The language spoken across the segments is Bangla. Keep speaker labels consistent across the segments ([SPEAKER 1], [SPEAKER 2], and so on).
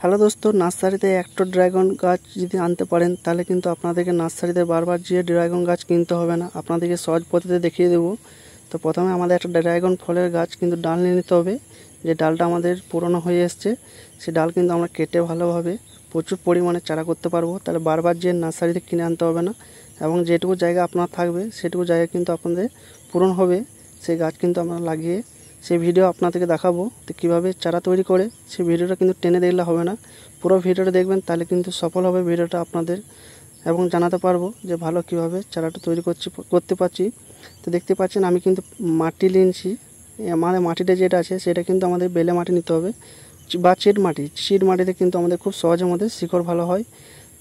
[SPEAKER 1] হ্যালো দোস্ত নার্সারিতে একটা ড্রাগন গাছ যদি আনতে পারেন তাহলে কিন্তু আপনাদেরকে নার্সারিতে বারবার যেয়ে ড্রাগন গাছ কিনতে হবে না আপনাদেরকে সহজ পদ্ধতিতে দেখিয়ে দেবো তো প্রথমে আমাদের একটা ড্রাগন ফলের গাছ কিন্তু ডাল নিয়ে নিতে হবে যে ডালটা আমাদের পুরনো হয়ে এসছে সে ডাল কিন্তু আমরা কেটে ভালোভাবে প্রচুর পরিমাণে চারা করতে পারবো তাহলে বারবার যে নার্সারিতে কিনে আনতে হবে না এবং যেটুকু জায়গা আপনার থাকবে সেটুকু জায়গা কিন্তু আপনাদের পূরণ হবে সেই গাছ কিন্তু আমরা লাগিয়ে সেই ভিডিও আপনাদেরকে দেখাবো তো কীভাবে চারা তৈরি করে সেই ভিডিওটা কিন্তু টেনে দেখলে হবে না পুরো ভিডিওটা দেখবেন তাহলে কিন্তু সফল হবে ভিডিওটা আপনাদের এবং জানাতে পারবো যে ভালো কিভাবে চারাটা তৈরি করছি করতে পারছি তো দেখতে পাচ্ছেন আমি কিন্তু মাটি নিয়েছি আমাদের মাটিটা যেটা আছে সেটা কিন্তু আমাদের বেলে মাটি নিতে হবে বা চিট মাটি চিট মাটিতে কিন্তু আমাদের খুব সহজের মধ্যে শিকড় ভালো হয়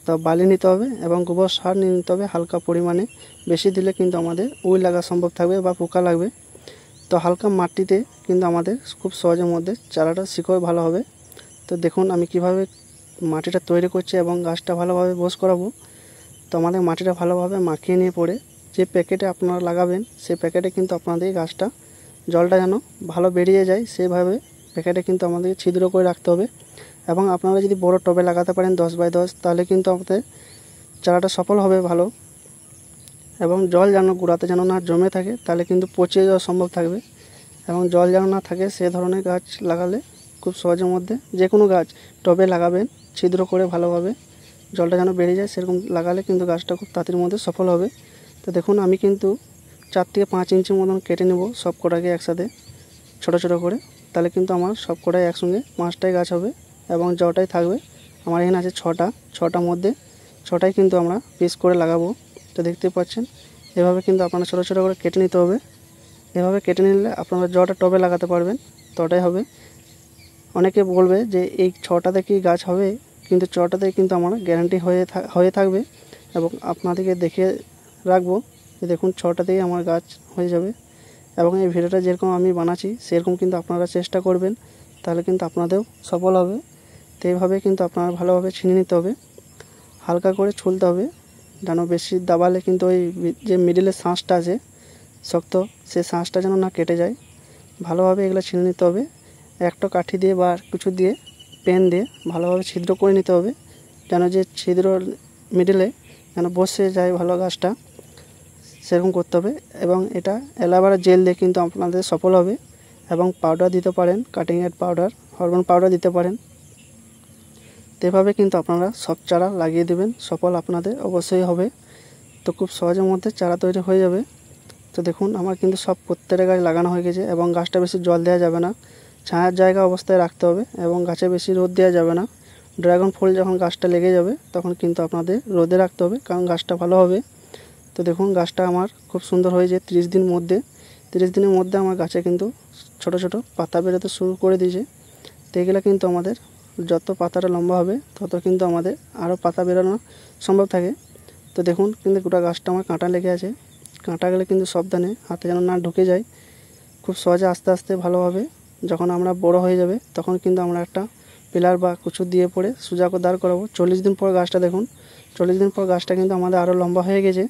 [SPEAKER 1] তো বালি নিতে হবে এবং গোবর সার নিতে হবে হালকা পরিমাণে বেশি দিলে কিন্তু আমাদের উই লাগা সম্ভব থাকবে বা পোকা লাগবে তো হালকা মাটিতে কিন্তু আমাদের খুব সহজের মধ্যে চারাটা শিকড় ভালো হবে তো দেখুন আমি কিভাবে মাটিটা তৈরি করছি এবং গাছটা ভালোভাবে বোস করাবো তো আমাদের মাটিটা ভালোভাবে মাখিয়ে নিয়ে পড়ে যে প্যাকেটে আপনারা লাগাবেন সেই প্যাকেটে কিন্তু আপনাদের গাছটা জলটা যেন ভালো বেরিয়ে যায় সেইভাবে প্যাকেটে কিন্তু আমাদেরকে ছিদ্র করে রাখতে হবে এবং আপনারা যদি বড় টবে লাগাতে পারেন দশ বাই দশ তাহলে কিন্তু আমাদের চারাটা সফল হবে ভালো এবং জল যেন গোড়াতে যেন না জমে থাকে তাহলে কিন্তু পচে যাওয়া সম্ভব থাকবে এবং জল যেন না থাকে সে ধরনের গাছ লাগালে খুব সহজের মধ্যে যে কোনো গাছ টবে লাগাবেন ছিদ্র করে ভালোভাবে জলটা যেন বেড়ে যায় সেরকম লাগালে কিন্তু গাছটা খুব তাড়াতাড়ির মধ্যে সফল হবে তো দেখুন আমি কিন্তু চার থেকে পাঁচ ইঞ্চি মতন কেটে নেব সব কটাকে একসাথে ছোট ছোট করে তাহলে কিন্তু আমার সব কটাই একসঙ্গে পাঁচটাই গাছ হবে এবং জটাই থাকবে আমার এখানে আছে ছটা ছটার মধ্যে ছটাই কিন্তু আমরা পিস করে লাগাবো তো দেখতে পাচ্ছেন এভাবে কিন্তু আপনারা ছোটো ছোটো করে কেটে নিতে হবে এভাবে কেটে নিলে আপনারা জটা টবে লাগাতে পারবেন তটাই হবে অনেকে বলবে যে এই ছটাতে কি গাছ হবে কিন্তু ছটাতে কিন্তু আমার গ্যারান্টি হয়ে হয়ে থাকবে এবং আপনাদেরকে দেখে রাখবো যে দেখুন ছটাতেই আমার গাছ হয়ে যাবে এবং এই ভিডিওটা যেরকম আমি বানাচ্ছি সেরকম কিন্তু আপনারা চেষ্টা করবেন তাহলে কিন্তু আপনাদেরও সফল হবে তো এইভাবে কিন্তু আপনারা ভালোভাবে ছিনে নিতে হবে হালকা করে ছুলতে হবে ডানো বেশি দাবালে কিন্তু ওই যে মিডিলের শ্বাসটা আছে শক্ত সে শ্বাসটা যেন না কেটে যায় ভালোভাবে এগুলো ছিঁড়ে নিতে হবে একটা কাঠি দিয়ে বা কিছু দিয়ে পেন দিয়ে ভালোভাবে ছিদ্র করে নিতে হবে যেন যে ছিদ্র মিডিলে যেন বসে যায় ভালো গাছটা সেরকম করতে হবে এবং এটা এলাবারা জেল দিয়ে কিন্তু আপনাদের সফল হবে এবং পাউডার দিতে পারেন কাটিং এড পাউডার হরমোন পাউডার দিতে পারেন এভাবে কিন্তু আপনারা সব চারা লাগিয়ে দেবেন সফল আপনাদের অবশ্যই হবে তো খুব সহজের মধ্যে চারা তৈরি হয়ে যাবে তো দেখুন আমার কিন্তু সব প্রত্যেকটা গাছ লাগানো হয়ে গেছে এবং গাছটা বেশি জল দেওয়া যাবে না ছায়ার জায়গা অবস্থায় রাখতে হবে এবং গাছে বেশি রোদ দেওয়া যাবে না ড্রাগন ফুল যখন গাছটা লেগে যাবে তখন কিন্তু আপনাদের রোদে রাখতে হবে কারণ গাছটা ভালো হবে তো দেখুন গাছটা আমার খুব সুন্দর হয়েছে তিরিশ দিন মধ্যে তিরিশ দিনের মধ্যে আমার গাছে কিন্তু ছোট ছোট পাতা বেরোতে শুরু করে দিয়েছে তো এগুলো কিন্তু আমাদের যত পাতাটা লম্বা হবে তত কিন্তু আমাদের আরও পাতা বেরোনো সম্ভব থাকে তো দেখুন কিন্তু গোটা গাছটা আমার কাঁটা লেগে আছে কাঁটা গেলে কিন্তু সাবধানে হাতে যেন না ঢুকে যায় খুব সহজে আস্তে আস্তে ভালোভাবে যখন আমরা বড় হয়ে যাবে তখন কিন্তু আমরা একটা পিলার বা কুচু দিয়ে পড়ে সোজা দাঁড় করাবো চল্লিশ দিন পর গাছটা দেখুন চল্লিশ দিন পর গাছটা কিন্তু আমাদের আরও লম্বা হয়ে গেছে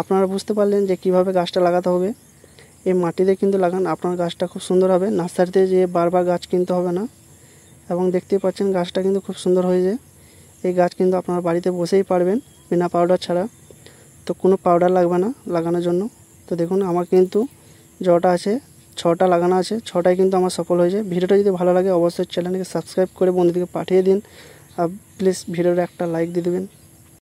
[SPEAKER 1] আপনারা বুঝতে পারলেন যে কিভাবে গাছটা লাগাতে হবে এই মাটিতে কিন্তু লাগান আপনার গাছটা খুব সুন্দর হবে নার্সারিতে যে বারবার গাছ কিনতে হবে না এবং দেখতেই পাচ্ছেন গাছটা কিন্তু খুব সুন্দর হয়েছে এই গাছ কিন্তু আপনারা বাড়িতে বসেই পারবেন বিনা পাউডার ছাড়া তো কোনো পাউডার লাগবে না লাগানোর জন্য তো দেখুন আমার কিন্তু জটা আছে ছটা লাগানো আছে ছটায় কিন্তু আমার সফল হয়েছে ভিডিওটা যদি ভালো লাগে অবশ্যই চ্যানেলকে সাবস্ক্রাইব করে বন্ধুদেরকে পাঠিয়ে দিন আর প্লিজ ভিডিওটা একটা লাইক দিয়ে দেবেন